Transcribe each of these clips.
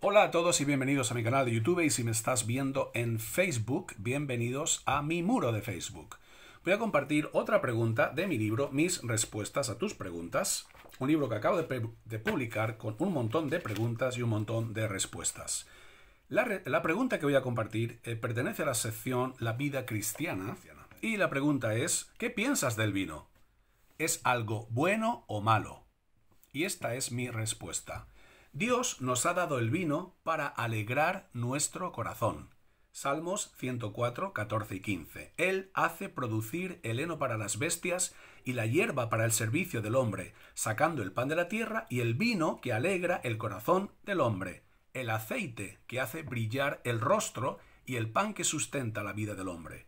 Hola a todos y bienvenidos a mi canal de YouTube y si me estás viendo en Facebook, bienvenidos a mi muro de Facebook. Voy a compartir otra pregunta de mi libro, Mis respuestas a tus preguntas, un libro que acabo de, publicar con un montón de preguntas y un montón de respuestas. La, pregunta que voy a compartir eh, pertenece a la sección La vida cristiana y la pregunta es, ¿qué piensas del vino? ¿Es algo bueno o malo? Y esta es mi respuesta. Dios nos ha dado el vino para alegrar nuestro corazón. Salmos 104, 14 y 15. Él hace producir el heno para las bestias y la hierba para el servicio del hombre, sacando el pan de la tierra y el vino que alegra el corazón del hombre, el aceite que hace brillar el rostro y el pan que sustenta la vida del hombre.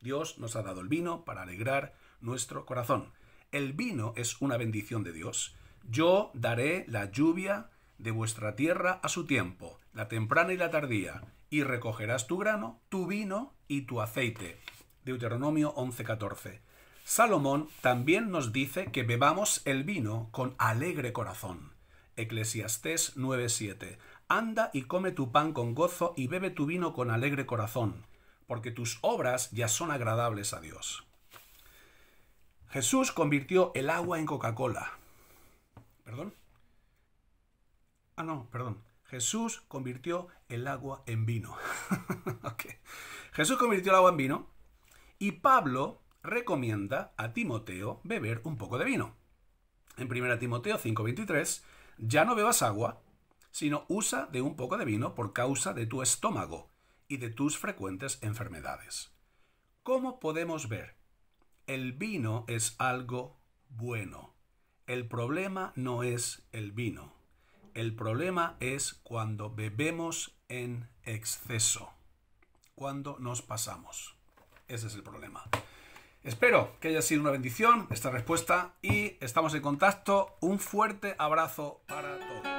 Dios nos ha dado el vino para alegrar nuestro corazón. El vino es una bendición de Dios. Yo daré la lluvia de vuestra tierra a su tiempo, la temprana y la tardía, y recogerás tu grano, tu vino y tu aceite. Deuteronomio 11:14. Salomón también nos dice que bebamos el vino con alegre corazón. Eclesiastés 9:7. Anda y come tu pan con gozo y bebe tu vino con alegre corazón, porque tus obras ya son agradables a Dios. Jesús convirtió el agua en Coca-Cola, Ah, no, perdón. Jesús convirtió el agua en vino. Jesús convirtió el agua en vino y Pablo recomienda a Timoteo beber un poco de vino. En 1 Timoteo 5:23, ya no bebas agua, sino usa de un poco de vino por causa de tu estómago y de tus frecuentes enfermedades. ¿Cómo podemos ver? El vino es algo bueno. El problema no es el vino el problema es cuando bebemos en exceso, cuando nos pasamos. Ese es el problema. Espero que haya sido una bendición esta respuesta y estamos en contacto. Un fuerte abrazo para todos.